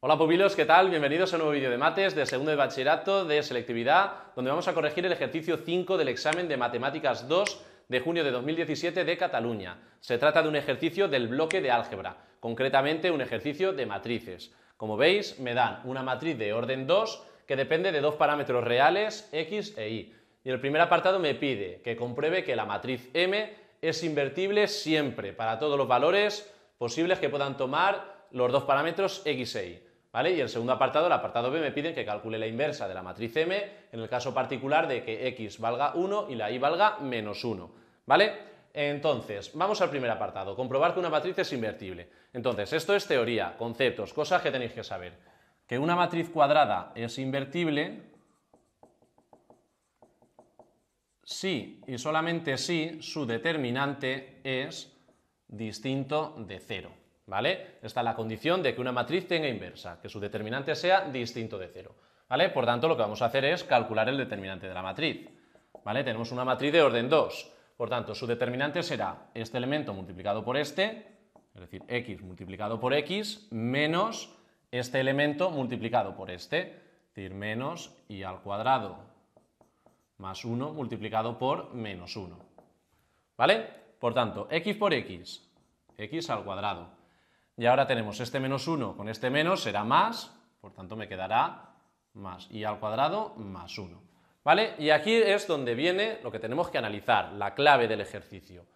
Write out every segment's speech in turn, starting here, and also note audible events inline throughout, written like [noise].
Hola pupilos, ¿qué tal? Bienvenidos a un nuevo vídeo de mates de segundo de bachillerato de selectividad, donde vamos a corregir el ejercicio 5 del examen de matemáticas 2 de junio de 2017 de Cataluña. Se trata de un ejercicio del bloque de álgebra, concretamente un ejercicio de matrices. Como veis, me dan una matriz de orden 2 que depende de dos parámetros reales, x e y. Y el primer apartado me pide que compruebe que la matriz M es invertible siempre para todos los valores posibles que puedan tomar los dos parámetros x y e y. ¿Vale? Y el segundo apartado, el apartado B, me piden que calcule la inversa de la matriz M en el caso particular de que x valga 1 y la y valga menos 1. ¿Vale? Entonces, vamos al primer apartado, comprobar que una matriz es invertible. Entonces, esto es teoría, conceptos, cosas que tenéis que saber. Que una matriz cuadrada es invertible si y solamente si su determinante es distinto de cero. ¿Vale? Esta es la condición de que una matriz tenga inversa, que su determinante sea distinto de cero. ¿Vale? Por tanto, lo que vamos a hacer es calcular el determinante de la matriz. ¿Vale? Tenemos una matriz de orden 2. Por tanto, su determinante será este elemento multiplicado por este, es decir, x multiplicado por x, menos este elemento multiplicado por este, es decir, menos y al cuadrado más 1 multiplicado por menos 1. ¿Vale? Por tanto, x por x, x al cuadrado. Y ahora tenemos este menos 1 con este menos, será más, por tanto me quedará más y al cuadrado más 1. ¿Vale? Y aquí es donde viene lo que tenemos que analizar, la clave del ejercicio.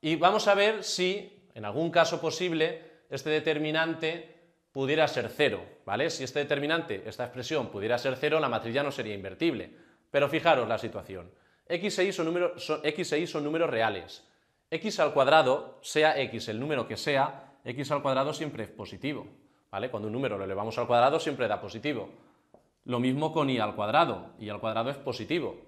Y vamos a ver si, en algún caso posible, este determinante pudiera ser cero, ¿vale? Si este determinante, esta expresión, pudiera ser cero, la matriz ya no sería invertible. Pero fijaros la situación. X e Y son números, X reales. X al cuadrado, sea X el número que sea, X al cuadrado siempre es positivo. ¿vale? Cuando un número lo elevamos al cuadrado siempre da positivo. Lo mismo con Y al cuadrado. Y al cuadrado es positivo.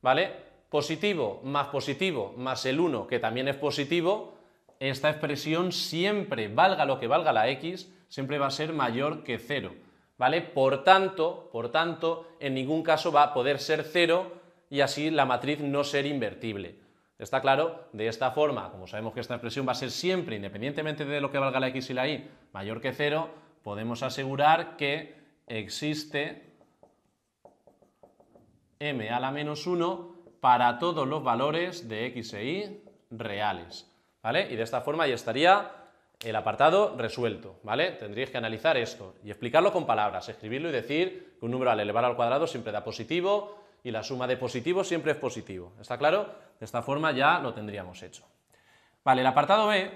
¿Vale? Positivo más positivo más el 1, que también es positivo, esta expresión siempre, valga lo que valga la X, siempre va a ser mayor que 0. ¿vale? Por tanto, por tanto, en ningún caso va a poder ser cero y así la matriz no ser invertible. ¿Está claro? De esta forma, como sabemos que esta expresión va a ser siempre, independientemente de lo que valga la x y la y, mayor que cero, podemos asegurar que existe m a la menos 1 para todos los valores de x e y reales. ¿Vale? Y de esta forma ya estaría el apartado resuelto, ¿vale? Tendríais que analizar esto y explicarlo con palabras, escribirlo y decir que un número al elevar al cuadrado siempre da positivo y la suma de positivos siempre es positivo. ¿Está claro? De esta forma ya lo tendríamos hecho. Vale, el apartado B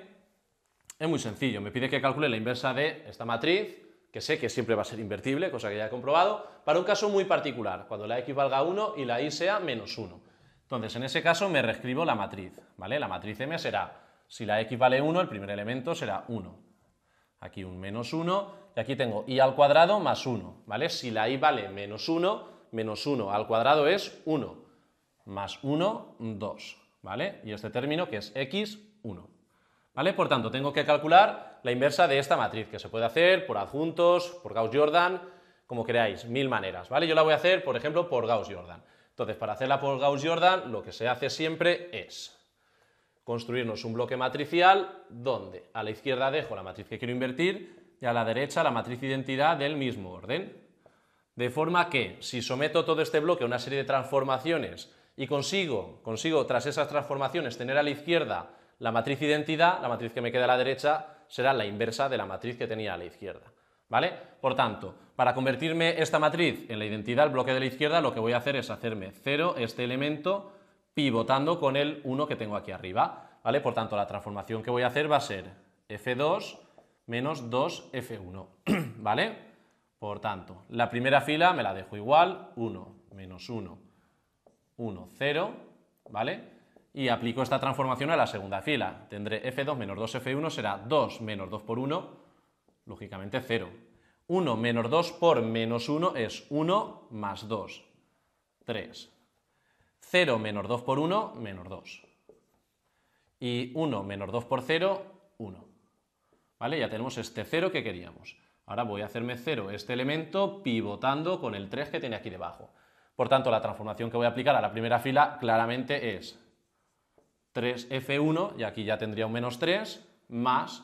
es muy sencillo. Me pide que calcule la inversa de esta matriz, que sé que siempre va a ser invertible, cosa que ya he comprobado, para un caso muy particular, cuando la x valga 1 y la y sea menos 1. Entonces, en ese caso me reescribo la matriz, ¿vale? La matriz M será si la x vale 1, el primer elemento será 1. Aquí un menos 1, y aquí tengo y al cuadrado más 1, ¿vale? Si la y vale menos 1, menos 1 al cuadrado es 1, más 1, 2, ¿vale? Y este término que es x, 1. ¿Vale? Por tanto, tengo que calcular la inversa de esta matriz, que se puede hacer por adjuntos, por Gauss-Jordan, como queráis, mil maneras, ¿vale? Yo la voy a hacer, por ejemplo, por Gauss-Jordan. Entonces, para hacerla por Gauss-Jordan, lo que se hace siempre es construirnos un bloque matricial donde a la izquierda dejo la matriz que quiero invertir y a la derecha la matriz identidad del mismo orden. De forma que si someto todo este bloque a una serie de transformaciones y consigo, consigo tras esas transformaciones tener a la izquierda la matriz identidad, la matriz que me queda a la derecha será la inversa de la matriz que tenía a la izquierda. ¿Vale? Por tanto, para convertirme esta matriz en la identidad el bloque de la izquierda, lo que voy a hacer es hacerme cero este elemento pivotando con el 1 que tengo aquí arriba. Por tanto, la transformación que voy a hacer va a ser F2 menos 2F1, [clears throat] ¿vale? Por tanto, la primera fila me la dejo igual, 1 menos 1, 1, 0, ¿vale? Y aplico esta transformación a la segunda fila. Tendré F2 menos 2F1 será 2 menos 2 por 1, lógicamente 0. 1 menos 2 por menos 1 es 1 más 2, 3. 0 menos 2 por 1, menos 2. Y 1 menos 2 por 0, 1. ¿Vale? Ya tenemos este 0 que queríamos. Ahora voy a hacerme 0 este elemento pivotando con el 3 que tiene aquí debajo. Por tanto, la transformación que voy a aplicar a la primera fila claramente es 3F1, y aquí ya tendría un menos 3, más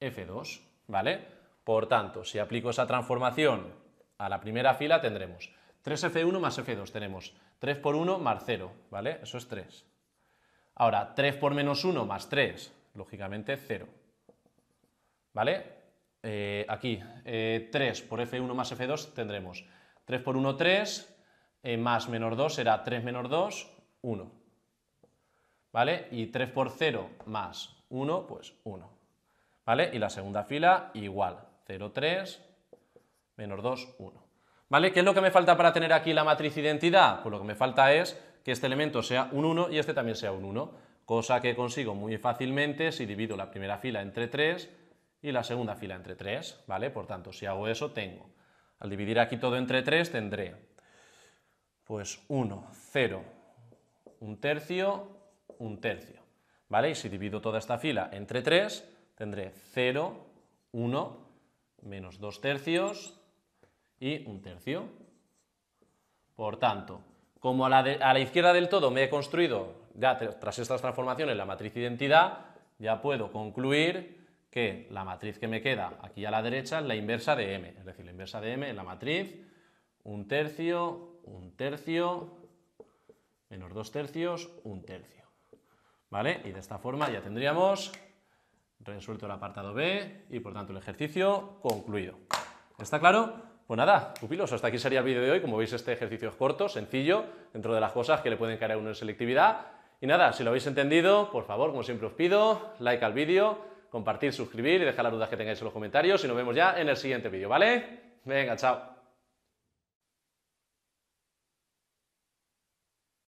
F2, ¿vale? Por tanto, si aplico esa transformación a la primera fila tendremos 3F1 más F2, tenemos 3 por 1 más 0, ¿vale? Eso es 3. Ahora, 3 por menos 1 más 3, lógicamente 0. ¿Vale? Eh, aquí, 3 eh, por f1 más f2 tendremos 3 por 1, 3, eh, más menos 2 será 3 menos 2, 1. ¿Vale? Y 3 por 0 más 1, pues 1. ¿Vale? Y la segunda fila igual, 0, 3, menos 2, 1. ¿Vale? ¿Qué es lo que me falta para tener aquí la matriz identidad? Pues lo que me falta es que este elemento sea un 1 y este también sea un 1, cosa que consigo muy fácilmente si divido la primera fila entre 3 y la segunda fila entre 3, ¿vale? Por tanto, si hago eso, tengo. Al dividir aquí todo entre 3 tendré, pues 1, 0, un tercio, un tercio, ¿vale? Y si divido toda esta fila entre 3, tendré 0, 1, menos 2 tercios y un tercio. Por tanto, como a la, izquierda del todo me he construido, ya tras estas transformaciones, la matriz identidad, ya puedo concluir que la matriz que me queda aquí a la derecha es la inversa de M. Es decir, la inversa de M es la matriz un tercio, un tercio, menos dos tercios, un tercio. ¿Vale? Y de esta forma ya tendríamos resuelto el apartado B y por tanto el ejercicio concluido. ¿Está claro? Pues nada, pupilos, hasta aquí sería el vídeo de hoy. Como veis, este ejercicio es corto, sencillo, dentro de las cosas que le pueden caer a uno en selectividad. Y nada, si lo habéis entendido, por favor, como siempre os pido, like al vídeo, compartir, suscribir y dejar las dudas que tengáis en los comentarios. Y nos vemos ya en el siguiente vídeo, ¿vale? Venga, chao.